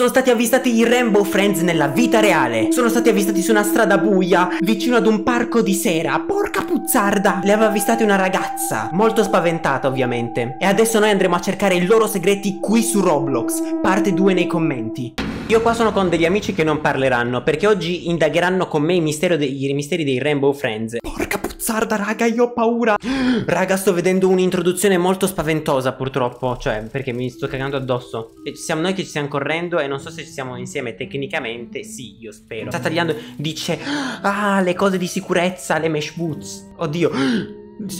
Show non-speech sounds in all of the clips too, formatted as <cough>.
Sono stati avvistati i Rainbow Friends nella vita reale. Sono stati avvistati su una strada buia, vicino ad un parco di sera. Porca puzzarda! Le aveva avvistate una ragazza, molto spaventata ovviamente. E adesso noi andremo a cercare i loro segreti qui su Roblox. Parte 2 nei commenti. Io qua sono con degli amici che non parleranno, perché oggi indagheranno con me i, dei, i misteri dei Rainbow Friends. Porca Sarda, raga, io ho paura. Raga, sto vedendo un'introduzione molto spaventosa, purtroppo. Cioè, perché mi sto cagando addosso. E siamo noi che ci stiamo correndo e non so se ci siamo insieme. Tecnicamente, sì, io spero. Sta tagliando, dice, ah, le cose di sicurezza, le mesh boots. Oddio.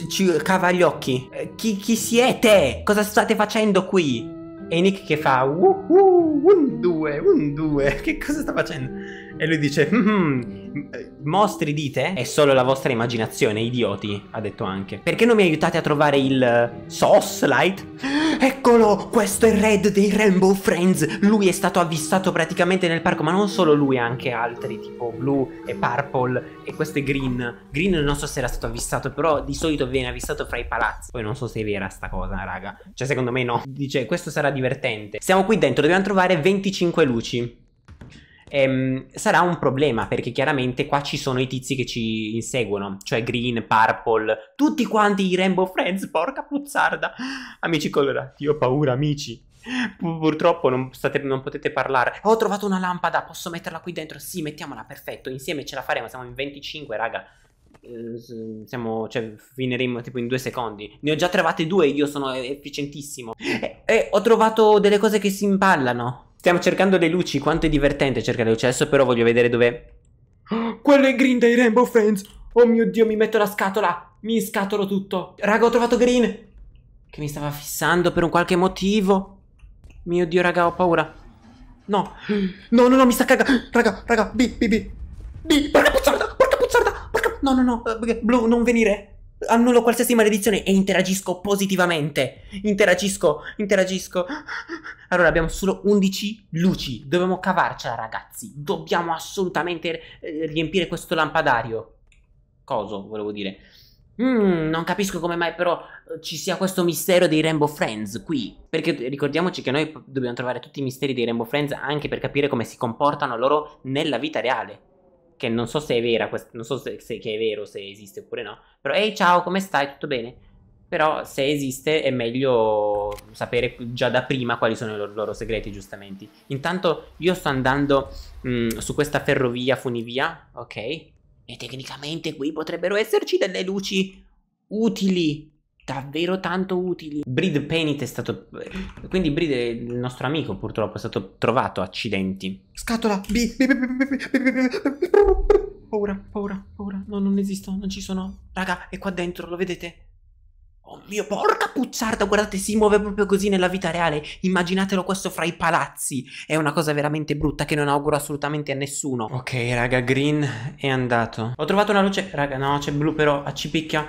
Ci cava gli occhi. Eh, chi, chi siete? Cosa state facendo qui? E Nick che fa Wuhu, un due, un due, <laughs> che cosa sta facendo? E lui dice, mm-hmm, mm, mostri dite? È solo la vostra immaginazione, idioti, ha detto anche. Perché non mi aiutate a trovare il eh, Sauce Light? Eccolo! Questo è Red dei Rainbow Friends. Lui è stato avvistato praticamente nel parco, ma non solo lui, anche altri, tipo blu e purple e questo è green. Green non so se era stato avvistato, però di solito viene avvistato fra i palazzi. Poi non so se è vera sta cosa, raga. Cioè, secondo me no. Dice, questo sarà divertente. Siamo qui dentro, dobbiamo trovare 25 luci ehm, sarà un problema perché chiaramente qua ci sono i tizi che ci inseguono, cioè Green, Purple, tutti quanti i Rainbow Friends, porca puzzarda. Amici colorati, ho paura, amici. Purtroppo non, state, non, potete parlare. Ho trovato una lampada, posso metterla qui dentro? Sì, mettiamola, perfetto. Insieme ce la faremo, siamo in 25, raga. Ehm, siamo, cioè, finiremo tipo in due secondi. Ne ho già trovate due, io sono efficientissimo. E, e ho trovato delle cose che si impallano. Stiamo cercando le luci, quanto è divertente cercare le luci. Adesso però voglio vedere dove... Oh, <gasps> quello è Green dei Rainbow Friends! Oh mio Dio, mi metto la scatola! Mi scatolo tutto! Raga, ho trovato Green! Che mi stava fissando per un qualche motivo. Mio Dio, raga, ho paura. No. <gasps> No, no, no, mi sta cagando. <gasps> Raga, raga, B, B, B. B, porca puzzarda, porca puzzarda, porca... No, no, no, eh, blu, non venire annullo qualsiasi maledizione e interagisco positivamente. Interagisco, interagisco. Allora abbiamo solo 11 luci. Dobbiamo cavarcela, ragazzi. Dobbiamo assolutamente eh, riempire questo lampadario. Coso, volevo dire. Mm, non capisco come mai però eh, ci sia questo mistero dei Rainbow Friends qui. Perché ricordiamoci che noi dobbiamo trovare tutti i misteri dei Rainbow Friends anche per capire come si comportano loro nella vita reale che non so se è vera, non so se, se è vero, se esiste oppure no, però ehi ciao, come stai, tutto bene? Però se esiste è meglio sapere già da prima quali sono i loro, loro segreti, giustamente. Intanto io sto andando mh, mhmm, su questa ferrovia funivia, ok? E tecnicamente qui potrebbero esserci delle luci utili davvero tanto utili. Breed Painit è stato. Quindi, Breed è il nostro amico, purtroppo, è stato trovato. Accidenti. Scatola! B, B, B, Paura, paura, paura. No, non esisto, non ci sono. Raga, è qua dentro, lo vedete? Oh mio, porca puzzarda, guardate, si muove proprio così nella vita reale. Immaginatelo questo fra i palazzi. È una cosa veramente brutta che non auguro assolutamente a nessuno. Ok, raga, Green è andato. Ho trovato una luce... Raga, no, c'è blu però, a ci picchia.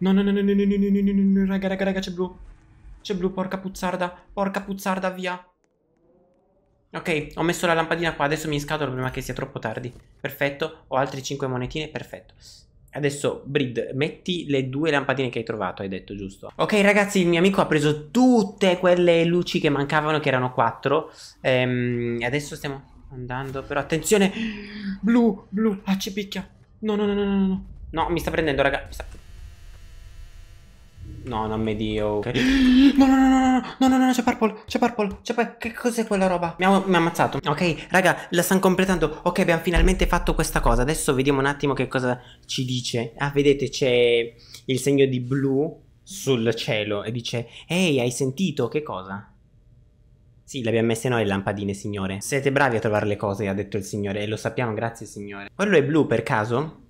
No, no, no, no, no, no, no, no, no, no, no, raga, raga, raga, c'è blu. C'è blu, porca puzzarda. Porca puzzarda, via. Ok, ho messo la lampadina qua, adesso mi inscatolo prima che sia troppo tardi. Perfetto, ho altri 5 monetine, perfetto. Adesso, Brid, metti le due lampadine che hai trovato, hai detto, giusto? Ok, ragazzi, il mio amico ha preso tutte quelle luci che mancavano, che erano 4. Ehm, adesso stiamo andando, però attenzione! Blu, blu, ah, ci picchia. No, no, no, no, no, no. No, mi sta prendendo, raga, mi sta prendendo. No, non medio. <gasps> Okay. No, no, no, no, no, no, no, no, c'è purple, c'è purple, c'è purple. Che cos'è quella roba? Mi ha, mi ha, ammazzato. Ok, raga, la stanno completando. Ok, abbiamo finalmente fatto questa cosa. Adesso vediamo un attimo che cosa ci dice. Ah, vedete, c'è il segno di blu sul cielo e dice, ehi, hai sentito? Che cosa? Sì, le abbiamo messe noi le lampadine, signore. Siete bravi a trovare le cose, ha detto il signore, e lo sappiamo, grazie, signore. Quello è blu per caso?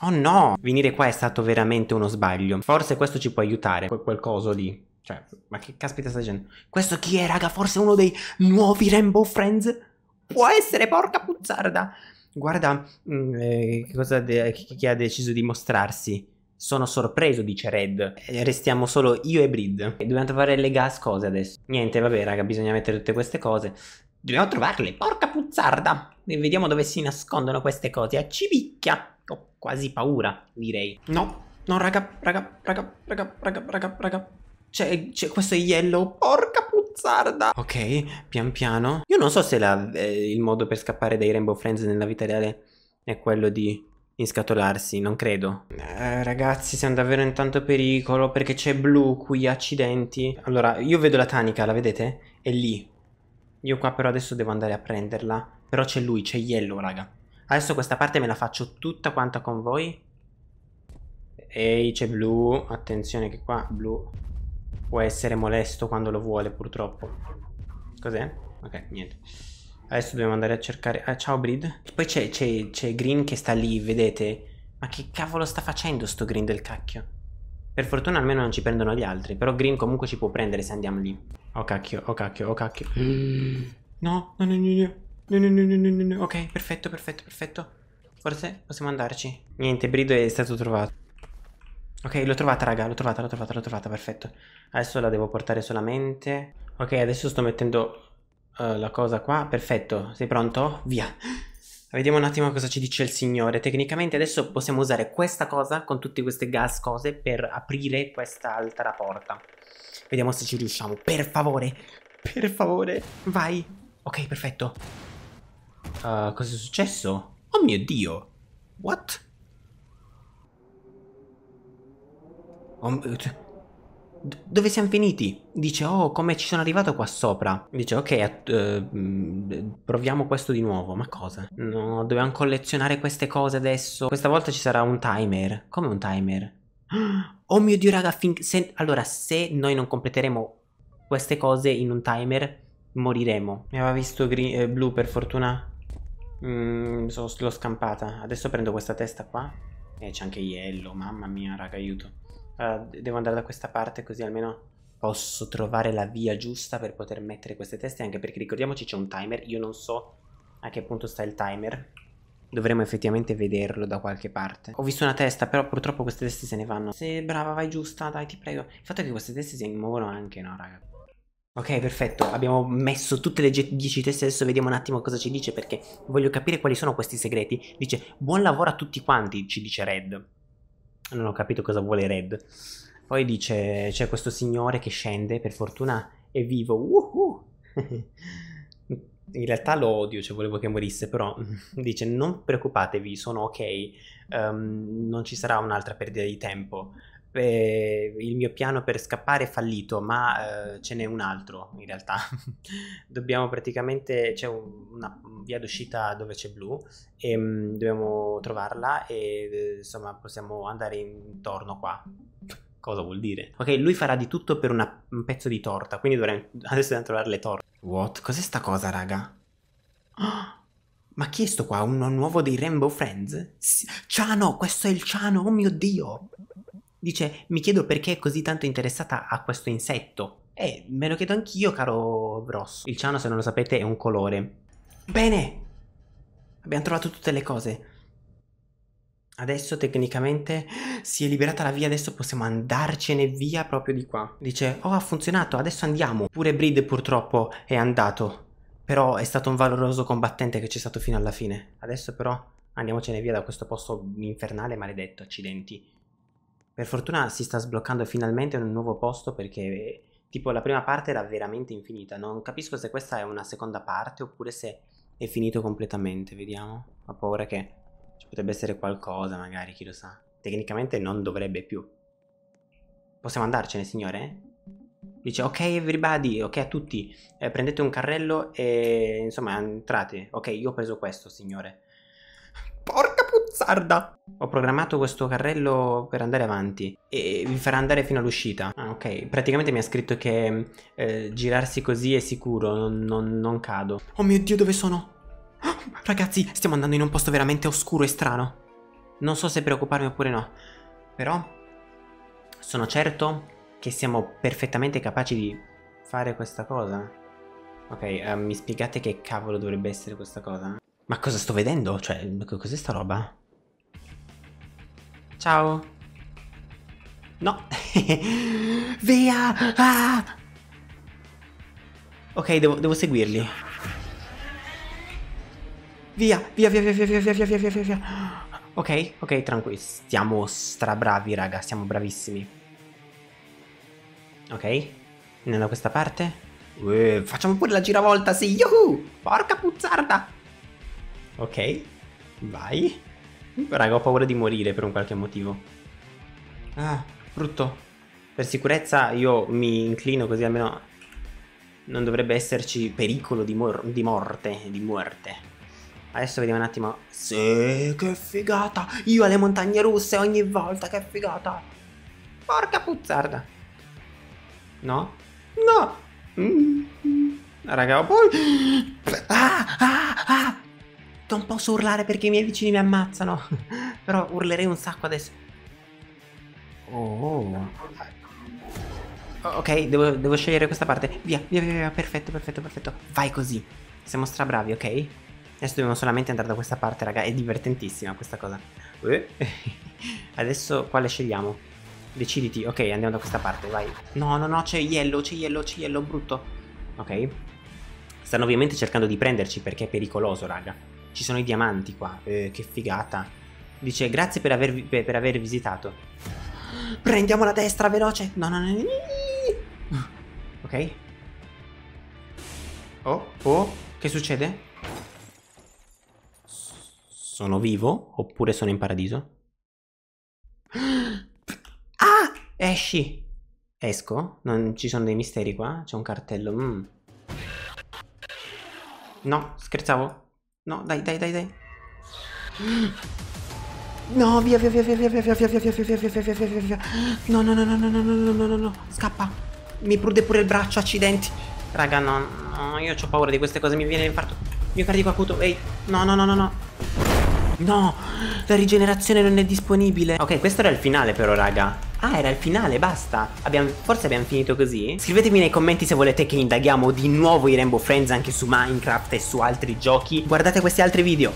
Oh no, venire qua è stato veramente uno sbaglio. Forse questo ci può aiutare, quel, quel coso lì. Cioè, ma che caspita sta dicendo? Questo chi è, raga? Forse uno dei nuovi Rainbow Friends? Può essere, porca puzzarda! Guarda, mm, eh, de- eh, chi ha deciso di mostrarsi. Sono sorpreso, dice Red. Eh, restiamo solo io e Brid. Eh, dobbiamo trovare le gas cose adesso. Niente, vabbè, raga, bisogna mettere tutte queste cose. Dobbiamo trovarle, porca puzzarda! E vediamo dove si nascondono queste cose. A civicchia! quasi paura, direi. No, no, raga, raga, raga, raga, raga, raga, raga. C'è, c'è questo yellow, porca puzzarda. Ok, pian piano. Io non so se la, eh, il modo per scappare dai Rainbow Friends nella vita reale è quello di inscatolarsi, non credo. Eh, ragazzi, siamo davvero in tanto pericolo perché c'è blu qui, accidenti. Allora, io vedo la tanica, la vedete? È lì. Io qua però adesso devo andare a prenderla. Però c'è lui, c'è Yellow, raga. Adesso questa parte me la faccio tutta quanta con voi. Ehi, c'è blu. Attenzione che qua blu può essere molesto quando lo vuole, purtroppo. Cos'è? Ok, niente. Adesso dobbiamo andare a cercare... Ah, ciao Breed. Poi c'è Green che sta lì, vedete? Ma che cavolo sta facendo sto Green del cacchio? Per fortuna almeno non ci prendono gli altri, però Green comunque ci può prendere se andiamo lì. Oh cacchio, oh cacchio, oh cacchio. <gasps> No, no, no, no, no. No, no, no, no, no, no. Ok, perfetto, perfetto, perfetto. Forse possiamo andarci. Niente, Brido è stato trovato. Ok, l'ho trovata, raga, l'ho trovata, l'ho trovata, l'ho trovata, perfetto. Adesso la devo portare solamente. Ok, adesso sto mettendo uh, la cosa qua. Perfetto, sei pronto? Via. Vediamo un attimo cosa ci dice il signore. Tecnicamente adesso possiamo usare questa cosa con tutte queste gas cose per aprire quest'altra porta. Vediamo se ci riusciamo. Per favore, per favore, vai. Ok, perfetto. Uh, cosa è successo? Oh mio Dio! What? Oh cioè, dove siamo finiti? Dice, oh, come ci sono arrivato qua sopra? Dice, ok, eh, proviamo questo di nuovo. Ma cosa? No, dobbiamo collezionare queste cose adesso. Questa volta ci sarà un timer. Come un timer? <gasps> Oh mio Dio, raga, se allora, se noi non completeremo queste cose in un timer, moriremo. Mi aveva visto green, eh, blu, per fortuna? Mm, so, l'ho scampata. Adesso prendo questa testa qua. E c'è anche Iello. mamma mia, raga, aiuto. Allora, devo andare da questa parte così almeno posso trovare la via giusta per poter mettere queste teste. Anche perché ricordiamoci c'è un timer. Io non so a che punto sta il timer. Dovremmo effettivamente vederlo da qualche parte. Ho visto una testa, però purtroppo queste teste se ne vanno. Se brava, vai giusta, dai, ti prego. Il fatto è che queste teste si muovono anche, no, raga. Ok, perfetto, abbiamo messo tutte le 10 teste, adesso vediamo un attimo cosa ci dice perché voglio capire quali sono questi segreti. Dice, buon lavoro a tutti quanti, ci dice Red. Non ho capito cosa vuole Red. Poi dice, c'è questo signore che scende, per fortuna è vivo. Uh -huh. In realtà lo odio, cioè volevo che morisse, però <laughs> dice, non preoccupatevi, sono ok, um, non ci sarà un'altra perdita di tempo eh, il mio piano per scappare è fallito, ma eh, ce n'è un altro in realtà. <laughs> dobbiamo praticamente, c'è un, una via d'uscita dove c'è blu e ehm, mh, dobbiamo trovarla e eh, insomma possiamo andare intorno qua cosa vuol dire? Ok, lui farà di tutto per una, un pezzo di torta, quindi dovremmo adesso dobbiamo trovare le torte. What? Cos'è sta cosa, raga? Oh, <gasps> ma chi è sto qua? un nuovo dei Rainbow Friends? Ciano, questo è il Ciano, oh mio Dio! dice mi chiedo perché è così tanto interessata a questo insetto. E me lo chiedo anch'io, caro Bros. Il ciano, se non lo sapete, è un colore. Bene! Abbiamo trovato tutte le cose. Adesso tecnicamente si è liberata la via, adesso possiamo andarcene via proprio di qua. Dice, oh ha funzionato, adesso andiamo. Pure Breed purtroppo è andato, però è stato un valoroso combattente che c'è stato fino alla fine. Adesso però andiamocene via da questo posto infernale maledetto, accidenti. Per fortuna si sta sbloccando finalmente un nuovo posto perché tipo la prima parte era veramente infinita. Non capisco se questa è una seconda parte oppure se è finito completamente. Vediamo. Ho paura che ci potrebbe essere qualcosa magari, chi lo sa. Tecnicamente non dovrebbe più. Possiamo andarcene, signore? Dice ok everybody, ok a tutti, eh, prendete un carrello e insomma entrate. Ok, io ho preso questo, signore puzzarda. Ho programmato questo carrello per andare avanti e vi farà andare fino all'uscita. Ah, ok. Praticamente mi ha scritto che eh, girarsi così è sicuro, non, non, non cado. Oh mio Dio, dove sono? Oh, ragazzi, stiamo andando in un posto veramente oscuro e strano. Non so se preoccuparmi oppure no. Però sono certo che siamo perfettamente capaci di fare questa cosa. Ok, uh, mi spiegate che cavolo dovrebbe essere questa cosa? Ma cosa sto vedendo? Cioè, cos'è sta roba? Ciao. No. <laughs> Via! Ah! Ok, devo, devo seguirli. Via, via, via, via, via, via, via, via, via, via. Ok, ok, tranquilli. Stiamo strabravi, raga. Siamo bravissimi. Ok. Andiamo da questa parte. Uè, facciamo pure la giravolta, sì. Yuhu! Porca puzzarda! Ok, vai. Raga, ho paura di morire per un qualche motivo. Ah, brutto. Per sicurezza io mi inclino così almeno non dovrebbe esserci pericolo di, mor di morte, di muerte. Adesso vediamo un attimo. Sì, che figata! Io alle montagne russe ogni volta, che figata! Porca puzzarda! No? No! Mm. Raga, poi... Ah, ah, ah! Non posso urlare perché i miei vicini mi ammazzano. <laughs> Però urlerei un sacco adesso. Oh. Ok, devo, devo, scegliere questa parte. Via, via, via, via, perfetto, perfetto, perfetto. Vai così. Siamo strabravi, ok? Adesso dobbiamo solamente andare da questa parte, raga. È divertentissima questa cosa. Eh. <laughs> Adesso quale scegliamo? Deciditi. Ok, andiamo da questa parte, vai. No, no, no, c'è iello, c'è iello, c'è iello, brutto. Ok. Stanno ovviamente cercando di prenderci perché è pericoloso, raga ci sono i diamanti qua, eh, che figata. Dice grazie per aver, per, per aver visitato. Prendiamo la destra, veloce. No, no, no. Ok. Oh, oh, che succede? Sono vivo oppure sono in paradiso? Ah, esci. Esco? Non ci sono dei misteri qua? C'è un cartello. Mm. No, scherzavo. No, dai, dai, dai, dai. No, via, via, via, via, via, via, via, via, via, via, via, via, via, via, via, via. No, no, no, no, no, no, no, no, no, no, Scappa. Mi prude pure il braccio, accidenti. Raga, no, no, io ho paura di queste cose, mi viene l'infarto. Miocardico acuto, ehi. No, no, no, no, no. No, la rigenerazione non è disponibile. Ok, questo era il finale però, raga. Ah, era il finale, basta. Abbiamo, forse abbiamo finito così. Scrivetemi nei commenti se volete che indaghiamo di nuovo i Rainbow Friends anche su Minecraft e su altri giochi. Guardate questi altri video.